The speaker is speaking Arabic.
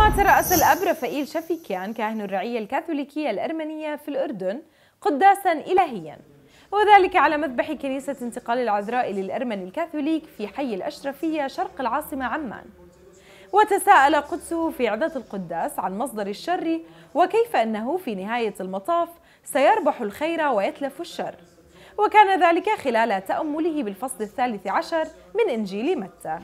كما ترأس الأب رفائيل شفيكيان كاهن الرعية الكاثوليكية الأرمنية في الأردن قداسا إلهيا وذلك على مذبح كنيسة انتقال العذراء للأرمن الكاثوليك في حي الأشرفية شرق العاصمة عمان وتساءل قدسه في عدة القداس عن مصدر الشر وكيف أنه في نهاية المطاف سيربح الخير ويتلف الشر وكان ذلك خلال تأمله بالفصل الثالث عشر من إنجيل متى